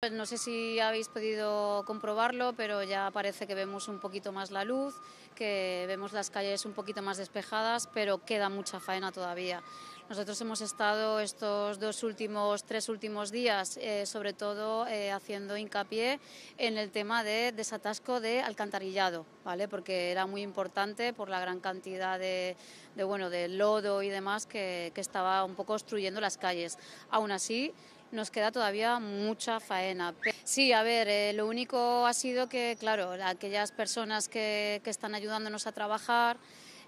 Pues no sé si habéis podido comprobarlo, pero ya parece que vemos un poquito más la luz, que vemos las calles un poquito más despejadas, pero queda mucha faena todavía. Nosotros hemos estado estos dos últimos, tres últimos días, eh, sobre todo eh, haciendo hincapié en el tema de desatasco de alcantarillado, ¿vale? Porque era muy importante por la gran cantidad de, bueno, de lodo y demás que, que estaba un poco obstruyendo las calles. Aún así, nos queda todavía mucha faena. Sí, a ver, eh, lo único ha sido que, claro, aquellas personas que, que están ayudándonos a trabajar,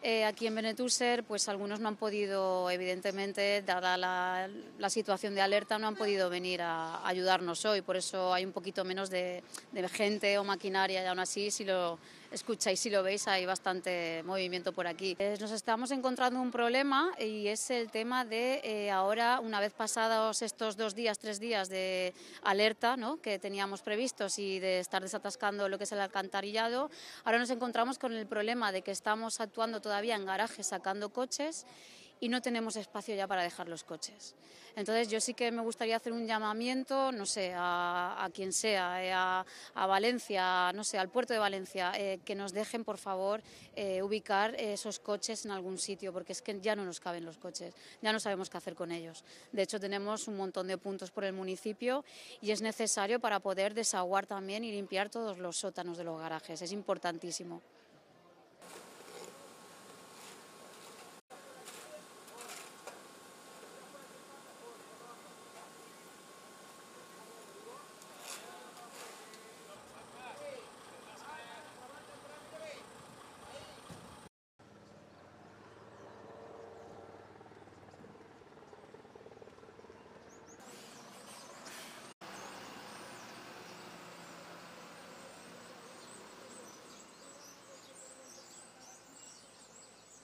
eh, aquí en Benetuser pues algunos no han podido, evidentemente, dada la, situación de alerta, no han podido venir a, ayudarnos hoy. Por eso hay un poquito menos de, gente o maquinaria y aún así, si lo escucháis, si lo veis, hay bastante movimiento por aquí. Eh, nos estamos encontrando un problema y es el tema de eh, ahora, una vez pasados estos dos días, tres días de alerta ¿no? que teníamos previstos y de estar desatascando lo que es el alcantarillado, ahora nos encontramos con el problema de que estamos actuando todavía en garajes sacando coches y no tenemos espacio ya para dejar los coches. Entonces yo sí que me gustaría hacer un llamamiento, no sé, a, quien sea, eh, a, Valencia, no sé, al puerto de Valencia, eh, que nos dejen por favor eh, ubicar esos coches en algún sitio, porque es que ya no nos caben los coches, ya no sabemos qué hacer con ellos. De hecho tenemos un montón de puntos por el municipio y es necesario para poder desaguar también y limpiar todos los sótanos de los garajes, es importantísimo.